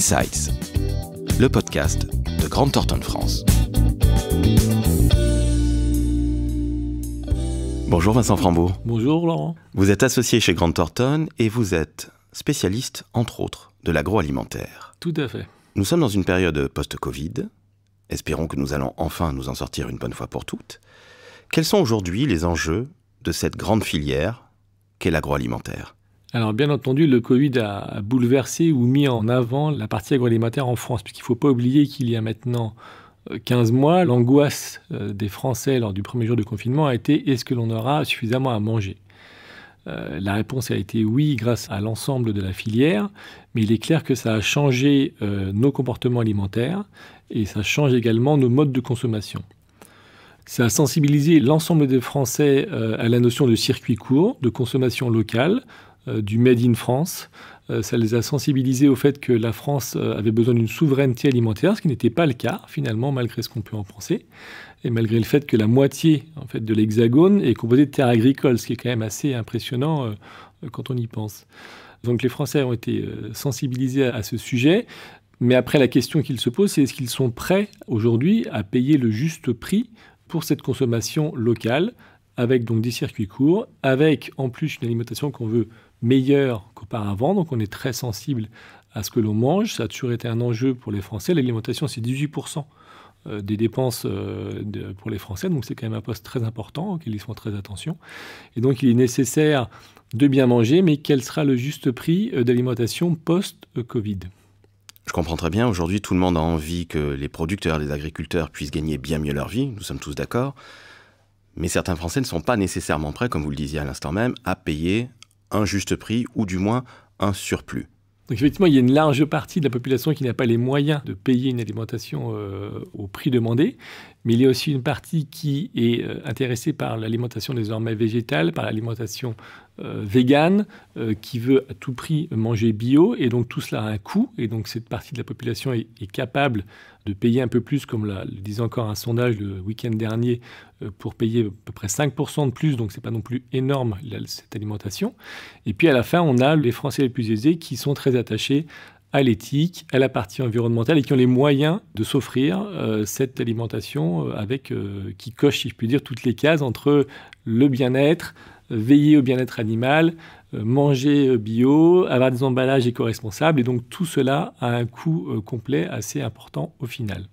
Insights, le podcast de Grand Thornton France. Bonjour Vincent Frambourg. Bonjour Laurent. Vous êtes associé chez Grand Thornton et vous êtes spécialiste, entre autres, de l'agroalimentaire. Tout à fait. Nous sommes dans une période post-Covid. Espérons que nous allons enfin nous en sortir une bonne fois pour toutes. Quels sont aujourd'hui les enjeux de cette grande filière qu'est l'agroalimentaire alors bien entendu, le Covid a bouleversé ou mis en avant la partie agroalimentaire en France, puisqu'il ne faut pas oublier qu'il y a maintenant 15 euh, mois, l'angoisse euh, des Français lors du premier jour de confinement a été est-ce que l'on aura suffisamment à manger euh, la réponse a été oui grâce à l'ensemble de la filière, mais il est clair que ça a changé nos comportements alimentaires et ça change également nos modes de consommation. Ça a sensibilisé l'ensemble des Français à la notion de circuit court, de consommation locale, euh, du Made in France. Euh, ça les a sensibilisés au fait que la France euh, avait besoin d'une souveraineté alimentaire, ce qui n'était pas le cas finalement, malgré ce qu'on peut en penser, et malgré le fait que la moitié en fait, de l'Hexagone est composée de terres agricoles, ce qui est quand même assez impressionnant quand on y pense. Donc les Français ont été sensibilisés à ce sujet. Mais après, la question qu'ils se posent, c'est est-ce qu'ils sont prêts aujourd'hui à payer le juste prix pour cette consommation locale, avec donc des circuits courts, avec en plus une alimentation qu'on veut Meilleur qu'auparavant, donc on est très sensible à ce que l'on mange. Ça a toujours été un enjeu pour les Français. L'alimentation, c'est 18% euh, des dépenses euh, pour les Français, donc c'est quand même un poste très important, qu'ils ils font très attention. Et donc il est nécessaire de bien manger, mais quel sera le juste prix euh, d'alimentation post-Covid je comprends très bien, aujourd'hui tout le monde a envie que les producteurs, les agriculteurs puissent gagner bien mieux leur vie, nous sommes tous d'accord, mais certains Français ne sont pas nécessairement prêts, comme vous le disiez à l'instant même, à payer un juste prix ou du moins un surplus. Donc effectivement, il y a une large partie de la population qui n'a pas les moyens de payer une alimentation euh, au prix demandé mais il y a aussi une partie qui est euh, intéressée par l'alimentation désormais végétale, par l'alimentation euh, végane, euh, qui veut à tout prix manger bio, et donc tout cela a un coût, et donc cette partie de la population est, capable de payer un peu plus, comme le disait encore un sondage le week-end dernier, pour payer à peu près 5% de plus, donc n'est pas non plus énorme cette alimentation. Et puis à la fin, on a les Français les plus aisés qui sont très attachés à l'éthique, à la partie environnementale et qui ont les moyens de s'offrir euh, cette alimentation euh, avec euh, qui coche, si je puis dire, toutes les cases entre le bien-être, veiller au bien-être animal, manger bio, avoir des emballages éco-responsables et donc tout cela a un coût complet assez important au final.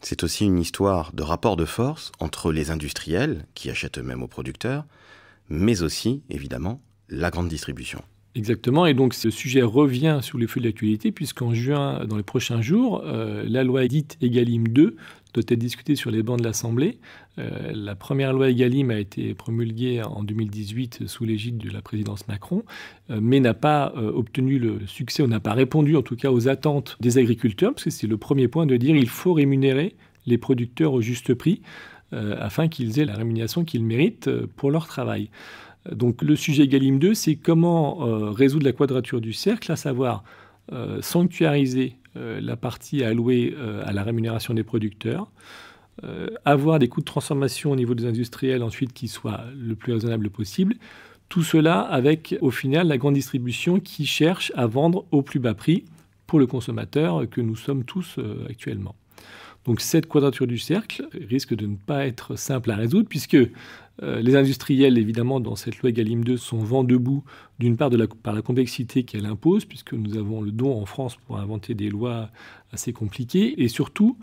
C'est aussi une histoire de rapport de force entre les industriels qui achètent eux-mêmes aux producteurs, mais aussi évidemment la grande distribution. Exactement, et donc ce sujet revient sous les feux de l'actualité, puisqu'en juin, dans les prochains jours, euh, la loi dite EGalim 2 doit être discutée sur les bancs de l'Assemblée. Euh, la première loi EGalim a été promulguée en 2018 sous l'égide de la présidence Macron, euh, mais n'a pas obtenu le succès, On n'a pas répondu en tout cas aux attentes des agriculteurs, parce que c'est le premier point de dire qu'il faut rémunérer les producteurs au juste prix, afin qu'ils aient la rémunération qu'ils méritent pour leur travail. Donc le sujet Galim 2, c'est comment euh, résoudre la quadrature du cercle, à savoir euh, sanctuariser euh, la partie allouée à la rémunération des producteurs, avoir des coûts de transformation au niveau des industriels ensuite qui soient le plus raisonnable possible. Tout cela avec au final la grande distribution qui cherche à vendre au plus bas prix pour le consommateur que nous sommes tous actuellement. Donc cette quadrature du cercle risque de ne pas être simple à résoudre puisque euh, les industriels, évidemment, dans cette loi Galim 2, sont vent debout, d'une part par la complexité qu'elle impose, puisque nous avons le don en France pour inventer des lois assez compliquées, et surtout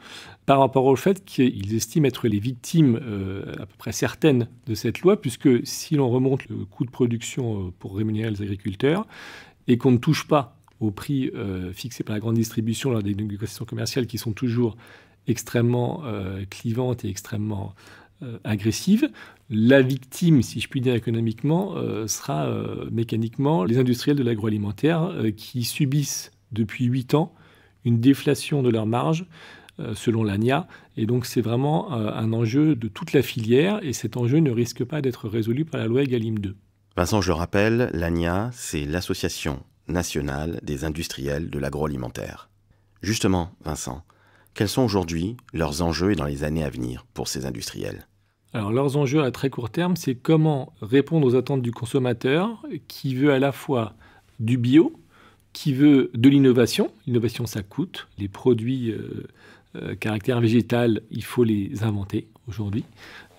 par rapport au fait qu'ils estiment être les victimes euh, à peu près certaines de cette loi, puisque si l'on remonte le coût de production euh, pour rémunérer les agriculteurs, et qu'on ne touche pas au prix fixé par la grande distribution lors des négociations commerciales qui sont toujours extrêmement euh, clivante et extrêmement euh, agressive, la victime, si je puis dire économiquement, euh, sera mécaniquement les industriels de l'agroalimentaire qui subissent depuis 8 ans une déflation de leurs marges selon l'ANIA. Et donc c'est vraiment un enjeu de toute la filière et cet enjeu ne risque pas d'être résolu par la loi Egalim 2. Vincent, je le rappelle, l'ANIA, c'est l'Association nationale des industriels de l'agroalimentaire. Justement, Vincent, quels sont aujourd'hui leurs enjeux et dans les années à venir pour ces industriels alors leurs enjeux à très court terme, c'est comment répondre aux attentes du consommateur qui veut à la fois du bio, qui veut de l'innovation. L'innovation, ça coûte. Les produits euh, euh caractère végétal, il faut les inventer aujourd'hui.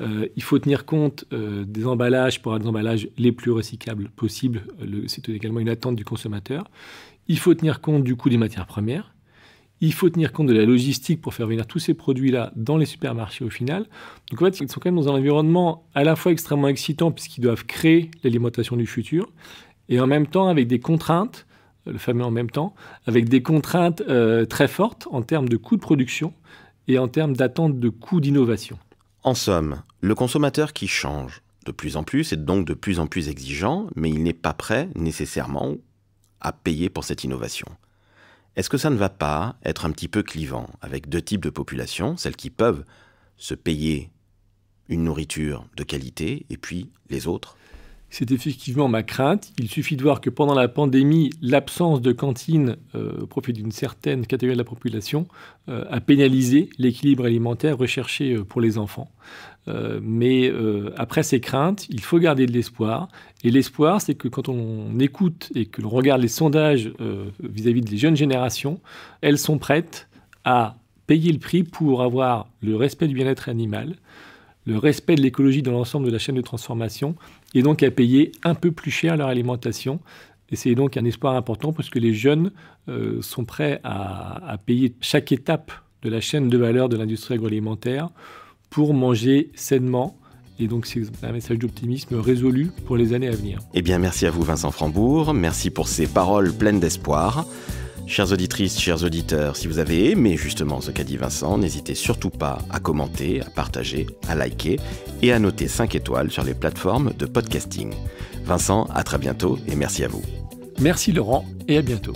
Euh, il faut tenir compte euh, des emballages pour avoir des emballages les plus recyclables possibles. C'est également une attente du consommateur. Il faut tenir compte du coût des matières premières. Il faut tenir compte de la logistique pour faire venir tous ces produits-là dans les supermarchés au final. Donc en fait, ils sont quand même dans un environnement à la fois extrêmement excitant puisqu'ils doivent créer l'alimentation du futur et en même temps avec des contraintes, le fameux en même temps, avec des contraintes euh, très fortes en termes de coûts de production et en termes d'attente de coûts d'innovation. En somme, le consommateur qui change de plus en plus est donc de plus en plus exigeant, mais il n'est pas prêt nécessairement à payer pour cette innovation. Est-ce que ça ne va pas être un petit peu clivant avec deux types de populations, celles qui peuvent se payer une nourriture de qualité et puis les autres c'est effectivement ma crainte. Il suffit de voir que pendant la pandémie, l'absence de cantines euh, au profit d'une certaine catégorie de la population euh, a pénalisé l'équilibre alimentaire recherché euh, pour les enfants. Euh, mais euh, après ces craintes, il faut garder de l'espoir. Et l'espoir, c'est que quand on écoute et que l'on regarde les sondages euh, vis-à-vis des jeunes générations, elles sont prêtes à payer le prix pour avoir le respect du bien-être animal, le respect de l'écologie dans l'ensemble de la chaîne de transformation, et donc à payer un peu plus cher leur alimentation. Et c'est donc un espoir important parce que les jeunes sont prêts à payer chaque étape de la chaîne de valeur de l'industrie agroalimentaire pour manger sainement. Et donc c'est un message d'optimisme résolu pour les années à venir. Eh bien merci à vous Vincent Frambourg, merci pour ces paroles pleines d'espoir. Chers auditrices, chers auditeurs, si vous avez aimé justement ce qu'a dit Vincent, n'hésitez surtout pas à commenter, à partager, à liker et à noter 5 étoiles sur les plateformes de podcasting. Vincent, à très bientôt et merci à vous. Merci Laurent et à bientôt.